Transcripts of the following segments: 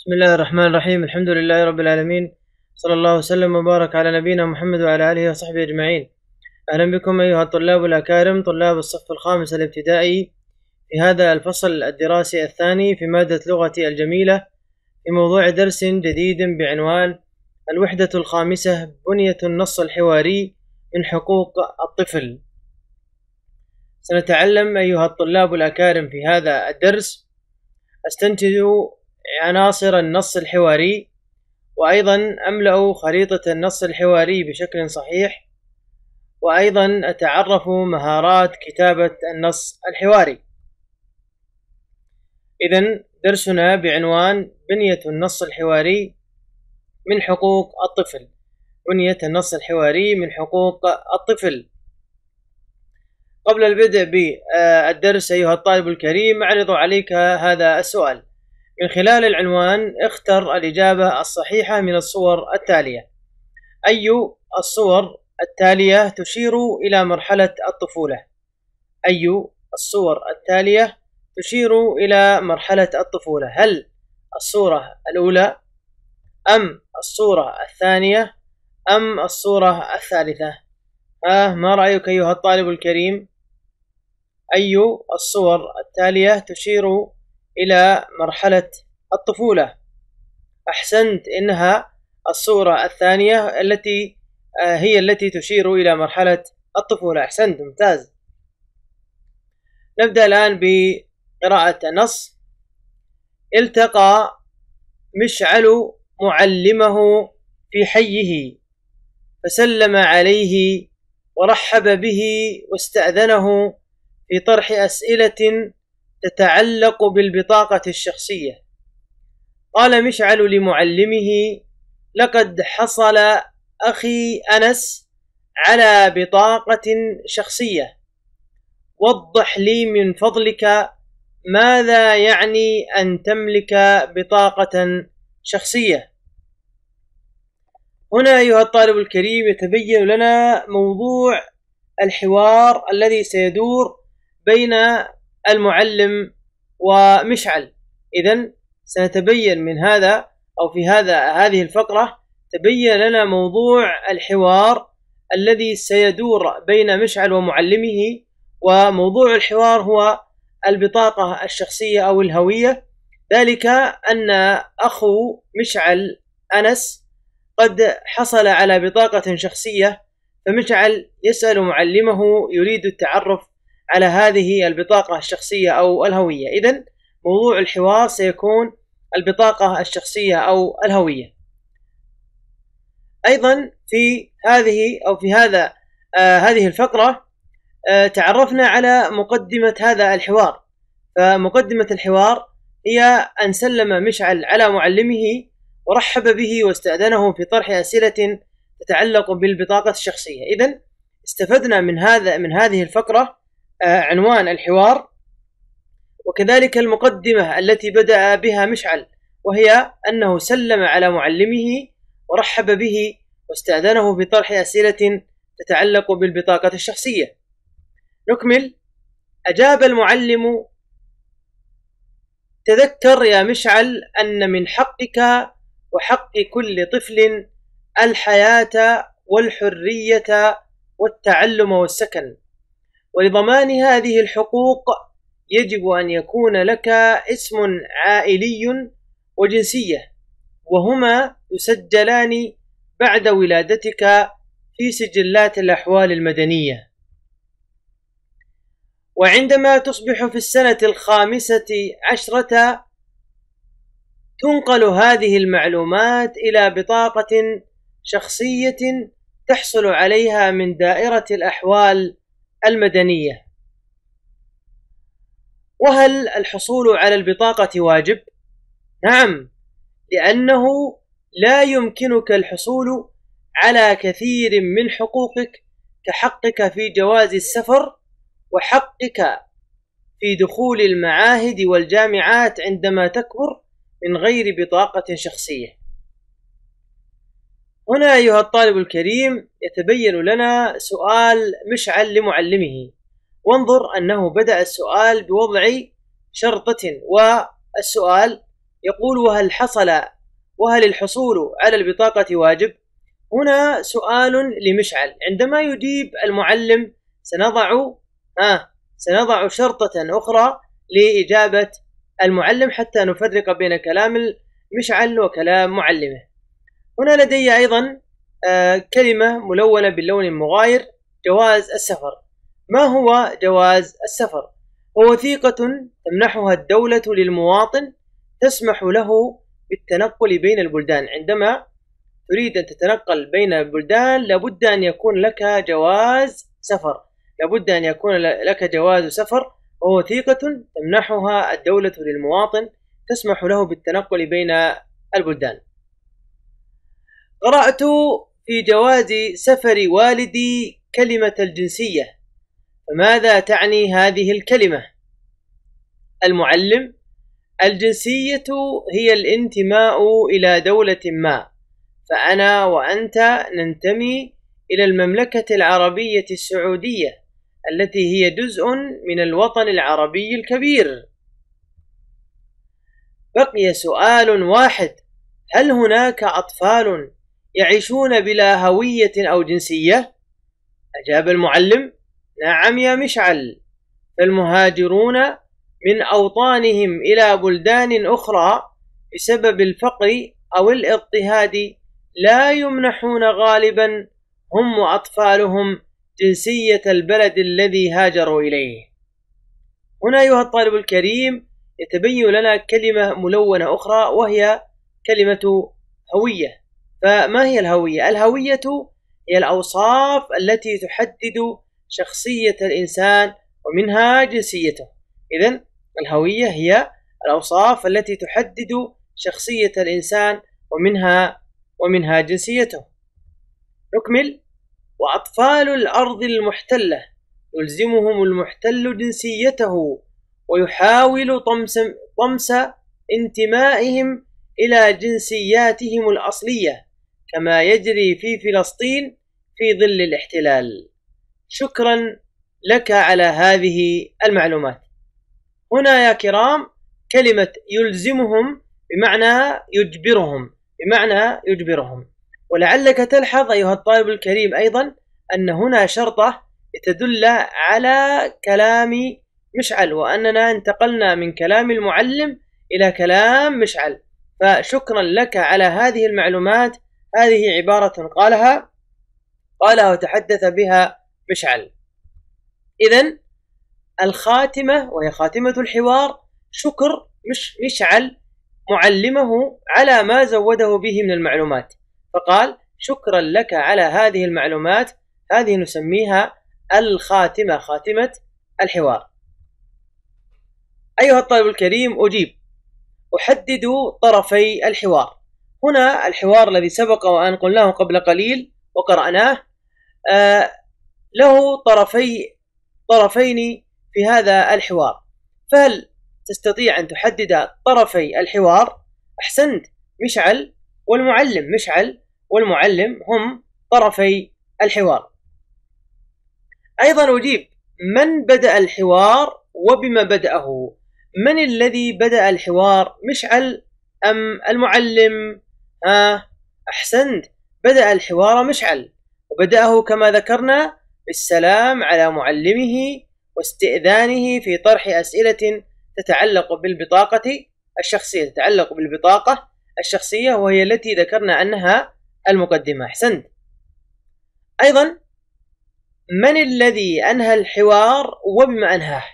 بسم الله الرحمن الرحيم الحمد لله رب العالمين صلى الله وسلم وبارك على نبينا محمد وعلى آله وصحبه أجمعين أهلا بكم أيها الطلاب الأكارم طلاب الصف الخامس الابتدائي في هذا الفصل الدراسي الثاني في مادة لغتي الجميلة في موضوع درس جديد بعنوان الوحدة الخامسة بنية النص الحواري من حقوق الطفل سنتعلم أيها الطلاب الأكارم في هذا الدرس استنتج عناصر النص الحواري وأيضا أملأ خريطة النص الحواري بشكل صحيح وأيضا أتعرف مهارات كتابة النص الحواري إذا درسنا بعنوان بنية النص الحواري من حقوق الطفل بنية النص الحواري من حقوق الطفل قبل البدء بالدرس أيها الطالب الكريم أعرض عليك هذا السؤال من خلال العنوان اختر الإجابة الصحيحة من الصور التالية أي الصور التالية تشير إلى مرحلة الطفولة أي الصور التالية تشير إلى مرحلة الطفولة هل الصورة الأولى أم الصورة الثانية أم الصورة الثالثة آه ما رأيك أيها الطالب الكريم أي الصور التالية تشير إلى مرحلة الطفولة أحسنت إنها الصورة الثانية التي آه، هي التي تشير إلى مرحلة الطفولة أحسنت ممتاز نبدأ الآن بقراءة النص التقى مشعل معلمه في حيه فسلم عليه ورحب به واستأذنه في طرح أسئلة تتعلق بالبطاقة الشخصية قال مشعل لمعلمه لقد حصل أخي أنس على بطاقة شخصية وضح لي من فضلك ماذا يعني أن تملك بطاقة شخصية هنا أيها الطالب الكريم يتبين لنا موضوع الحوار الذي سيدور بين المعلم ومشعل إذا سنتبين من هذا أو في هذا هذه الفقرة تبين لنا موضوع الحوار الذي سيدور بين مشعل ومعلمه وموضوع الحوار هو البطاقة الشخصية أو الهوية ذلك أن أخو مشعل أنس قد حصل على بطاقة شخصية فمشعل يسأل معلمه يريد التعرف على هذه البطاقة الشخصية أو الهوية إذا موضوع الحوار سيكون البطاقة الشخصية أو الهوية أيضا في هذه أو في هذا آه هذه الفقرة آه تعرفنا على مقدمة هذا الحوار فمقدمة الحوار هي أن سلم مشعل على معلمه ورحب به واستأذنه في طرح أسئلة تتعلق بالبطاقة الشخصية إذا استفدنا من هذا من هذه الفقرة آه، عنوان الحوار وكذلك المقدمة التي بدأ بها مشعل وهي أنه سلم على معلمه ورحب به واستأذنه في طرح أسئلة تتعلق بالبطاقة الشخصية نكمل أجاب المعلم تذكر يا مشعل أن من حقك وحق كل طفل الحياة والحرية والتعلم والسكن ولضمان هذه الحقوق يجب أن يكون لك اسم عائلي وجنسية وهما يسجلان بعد ولادتك في سجلات الأحوال المدنية وعندما تصبح في السنة الخامسة عشرة تنقل هذه المعلومات إلى بطاقة شخصية تحصل عليها من دائرة الأحوال المدنية وهل الحصول على البطاقة واجب؟ نعم لأنه لا يمكنك الحصول على كثير من حقوقك كحقك في جواز السفر وحقك في دخول المعاهد والجامعات عندما تكبر من غير بطاقة شخصية هنا أيها الطالب الكريم يتبين لنا سؤال مشعل لمعلمه وانظر أنه بدأ السؤال بوضع شرطة والسؤال يقول وهل حصل وهل الحصول على البطاقة واجب؟ هنا سؤال لمشعل عندما يجيب المعلم سنضع آه سنضع شرطة أخرى لإجابة المعلم حتى نفرق بين كلام مشعل وكلام معلمه هنا لدي أيضا آه، كلمة ملونة باللون المغاير جواز السفر ما هو جواز السفر؟ هو وثيقة تمنحها الدولة للمواطن تسمح له بالتنقل بين البلدان عندما تريد أن تتنقل بين البلدان لابد أن يكون لك جواز سفر لابد أن يكون لك جواز سفر وهو وثيقة تمنحها الدولة للمواطن تسمح له بالتنقل بين البلدان قرأت في جواز سفر والدي كلمة الجنسية فماذا تعني هذه الكلمة؟ المعلم الجنسية هي الانتماء إلى دولة ما فأنا وأنت ننتمي إلى المملكة العربية السعودية التي هي جزء من الوطن العربي الكبير بقي سؤال واحد هل هناك أطفال يعيشون بلا هوية أو جنسية؟ أجاب المعلم: نعم يا مشعل، فالمهاجرون من أوطانهم إلى بلدان أخرى بسبب الفقر أو الاضطهاد لا يمنحون غالبا هم وأطفالهم جنسية البلد الذي هاجروا إليه. هنا أيها الطالب الكريم يتبين لنا كلمة ملونة أخرى وهي كلمة هوية فما هي الهوية؟ الهوية هي الأوصاف التي تحدد شخصية الإنسان ومنها جنسيته إذا الهوية هي الأوصاف التي تحدد شخصية الإنسان ومنها ومنها جنسيته نكمل وأطفال الأرض المحتلة يلزمهم المحتل جنسيته ويحاول طمس, طمس انتمائهم إلى جنسياتهم الأصلية كما يجري في فلسطين في ظل الاحتلال شكرا لك على هذه المعلومات هنا يا كرام كلمة يلزمهم بمعنى يجبرهم بمعنى يجبرهم ولعلك تلحظ أيها الطالب الكريم أيضا أن هنا شرطة تدل على كلام مشعل وأننا انتقلنا من كلام المعلم إلى كلام مشعل فشكرا لك على هذه المعلومات هذه عبارة قالها قالها وتحدث بها مشعل إذا الخاتمة وهي خاتمة الحوار شكر مش مشعل معلمه على ما زوده به من المعلومات فقال شكرا لك على هذه المعلومات هذه نسميها الخاتمة خاتمة الحوار أيها الطالب الكريم أجيب أحدد طرفي الحوار هنا الحوار الذي سبق وأن قلناه قبل قليل وقرأناه آه، له طرفي طرفين في هذا الحوار فهل تستطيع أن تحدد طرفي الحوار أحسنت مشعل والمعلم مشعل والمعلم هم طرفي الحوار أيضا أجيب من بدأ الحوار وبما بدأه من الذي بدأ الحوار مشعل أم المعلم آه أحسنت بدأ الحوار مشعل وبدأه كما ذكرنا بالسلام على معلمه واستئذانه في طرح أسئلة تتعلق بالبطاقة الشخصية تتعلق بالبطاقة الشخصية وهي التي ذكرنا أنها المقدمة أحسنت أيضا من الذي أنهى الحوار وبما أنهاه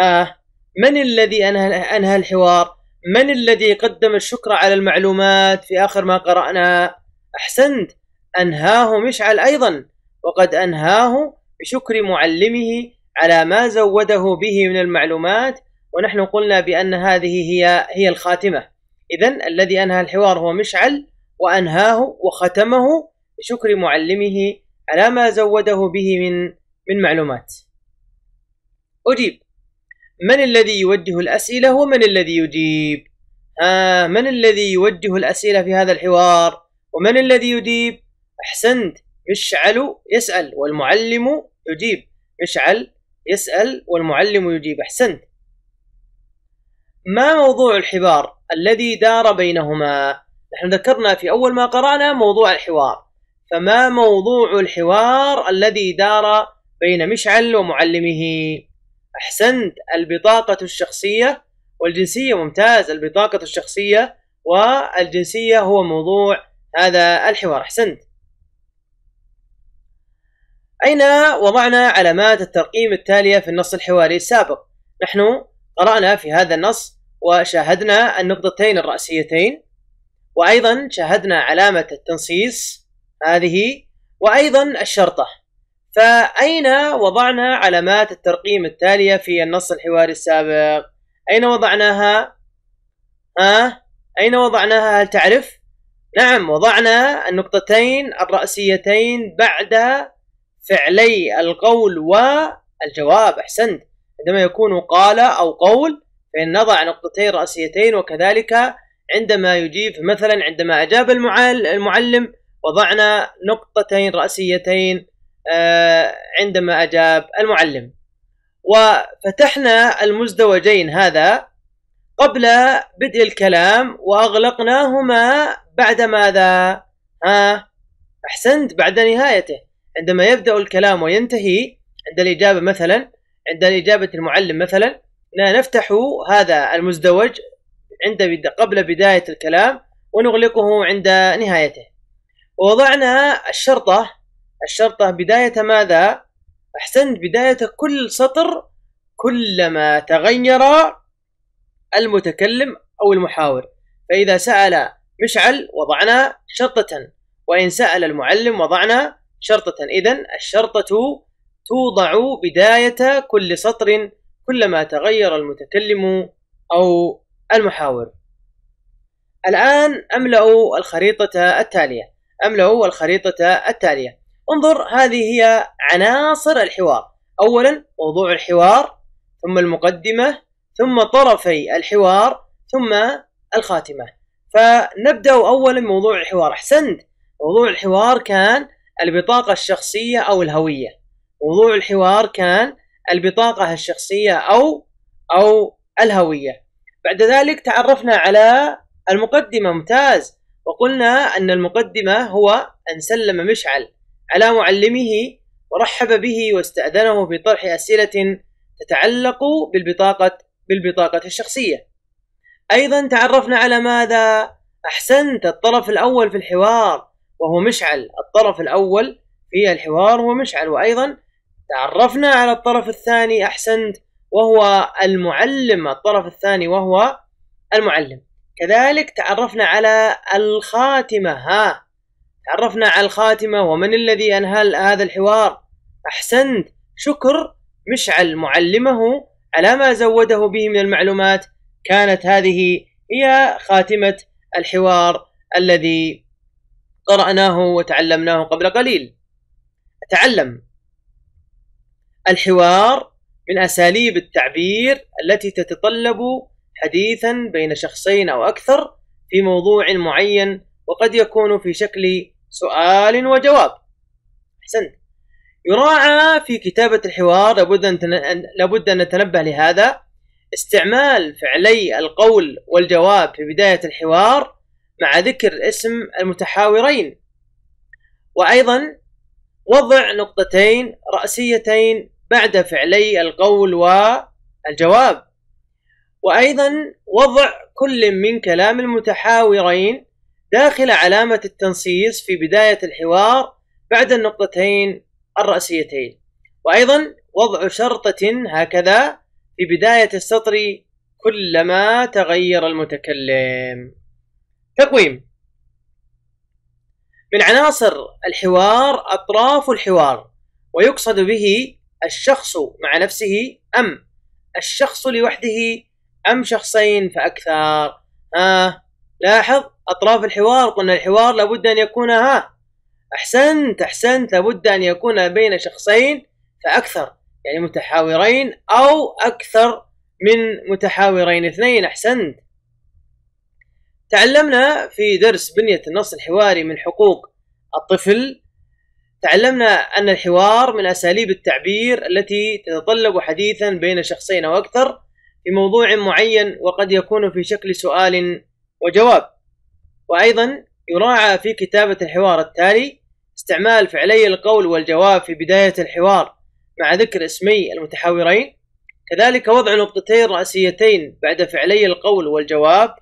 آه من الذي أنهى, أنهى الحوار من الذي قدم الشكر على المعلومات في آخر ما قرأنا أحسنت أنهاه مشعل أيضا وقد أنهاه بشكر معلمه على ما زوده به من المعلومات ونحن قلنا بأن هذه هي هي الخاتمة إذا الذي أنهى الحوار هو مشعل وأنهاه وختمه بشكر معلمه على ما زوده به من من معلومات أجيب من الذي يوجه الأسئلة ومن الذي يجيب آه من الذي يوجه الأسئلة في هذا الحوار ومن الذي يجيب أحسنت يشعل يسأل والمعلم يجيب يشعل يسأل والمعلم يجيب أحسنت ما موضوع الحوار الذي دار بينهما نحن ذكرنا في أول ما قرأنا موضوع الحوار فما موضوع الحوار الذي دار بين مشعل ومعلمه احسنت البطاقه الشخصيه والجنسيه ممتاز البطاقه الشخصيه والجنسيه هو موضوع هذا الحوار احسنت أين وضعنا علامات الترقيم التالية في النص الحواري السابق؟ نحن قرأنا في هذا النص وشاهدنا النقطتين الرئيسيتين وأيضا شاهدنا علامة التنصيص هذه وأيضا الشرطة فأين وضعنا علامات الترقيم التالية في النص الحواري السابق؟ أين وضعناها؟ ها؟ أه؟ أين وضعناها هل تعرف؟ نعم وضعنا النقطتين الرأسيتين بعد فعلي القول والجواب أحسنت عندما يكون قال أو قول فإن نضع نقطتين رأسيتين وكذلك عندما يجيب مثلا عندما أجاب المعلم وضعنا نقطتين رأسيتين آه، عندما أجاب المعلم وفتحنا المزدوجين هذا قبل بدء الكلام وأغلقناهما بعد ماذا؟ ها؟ أحسنت بعد نهايته عندما يبدأ الكلام وينتهي عند الإجابة مثلا عند إجابة المعلم مثلا نفتح هذا المزدوج عند بدا قبل بداية الكلام ونغلقه عند نهايته ووضعنا الشرطة الشرطة بداية ماذا؟ أحسنت بداية كل سطر كلما تغير المتكلم أو المحاور فإذا سأل مشعل وضعنا شرطة وإن سأل المعلم وضعنا شرطة إذا الشرطة توضع بداية كل سطر كلما تغير المتكلم أو المحاور الآن أملأ الخريطة التالية أملأ الخريطة التالية انظر هذه هي عناصر الحوار اولا موضوع الحوار ثم المقدمه ثم طرفي الحوار ثم الخاتمه فنبدا اولا موضوع الحوار احسنت موضوع الحوار كان البطاقه الشخصيه او الهويه موضوع الحوار كان البطاقه الشخصيه او او الهويه بعد ذلك تعرفنا على المقدمه ممتاز وقلنا ان المقدمه هو ان سلم مشعل على معلمه ورحب به واستأذنه في طرح أسئلة تتعلق بالبطاقة بالبطاقة الشخصية. أيضا تعرفنا على ماذا أحسنت الطرف الأول في الحوار وهو مشعل، الطرف الأول في الحوار هو مشعل وأيضا تعرفنا على الطرف الثاني أحسنت وهو المعلم، الطرف الثاني وهو المعلم. كذلك تعرفنا على الخاتمة ها تعرفنا على الخاتمة ومن الذي أنهى هذا الحوار أحسنت شكر مشعل معلمه على ما زوده به من المعلومات كانت هذه هي خاتمة الحوار الذي قرأناه وتعلمناه قبل قليل تعلم الحوار من أساليب التعبير التي تتطلب حديثا بين شخصين أو أكثر في موضوع معين وقد يكون في شكل سؤال وجواب احسنت يراعى في كتابة الحوار لابد أن, تن... لابد أن نتنبه لهذا استعمال فعلي القول والجواب في بداية الحوار مع ذكر اسم المتحاورين وأيضا وضع نقطتين رأسيتين بعد فعلي القول والجواب وأيضا وضع كل من كلام المتحاورين داخل علامة التنصيص في بداية الحوار بعد النقطتين الرأسيتين وأيضا وضع شرطة هكذا في بداية السطر كلما تغير المتكلم تقويم من عناصر الحوار أطراف الحوار ويقصد به الشخص مع نفسه أم الشخص لوحده أم شخصين فأكثر ها آه لاحظ اطراف الحوار قلنا الحوار لابد ان يكون ها احسنت احسنت لابد ان يكون بين شخصين فاكثر يعني متحاورين او اكثر من متحاورين اثنين احسنت تعلمنا في درس بنية النص الحواري من حقوق الطفل تعلمنا أن الحوار من أساليب التعبير التي تتطلب حديثا بين شخصين أو أكثر في موضوع معين وقد يكون في شكل سؤال وجواب وأيضا يراعى في كتابة الحوار التالي استعمال فعلي القول والجواب في بداية الحوار مع ذكر اسمي المتحاورين كذلك وضع نقطتين رأسيتين بعد فعلي القول والجواب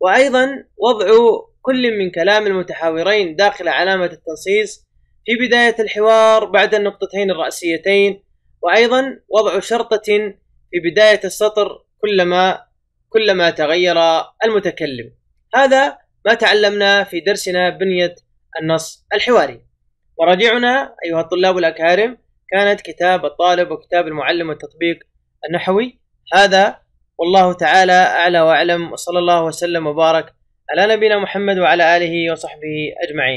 وأيضا وضع كل من كلام المتحاورين داخل علامة التنصيص في بداية الحوار بعد النقطتين الرأسيتين وأيضا وضع شرطة في بداية السطر كلما كلما تغير المتكلم هذا ما تعلمنا في درسنا بنية النص الحواري مراجعنا أيها الطلاب الأكارم كانت كتاب الطالب وكتاب المعلم والتطبيق النحوي هذا والله تعالى أعلى وأعلم وصلى الله وسلم وبارك على نبينا محمد وعلى آله وصحبه أجمعين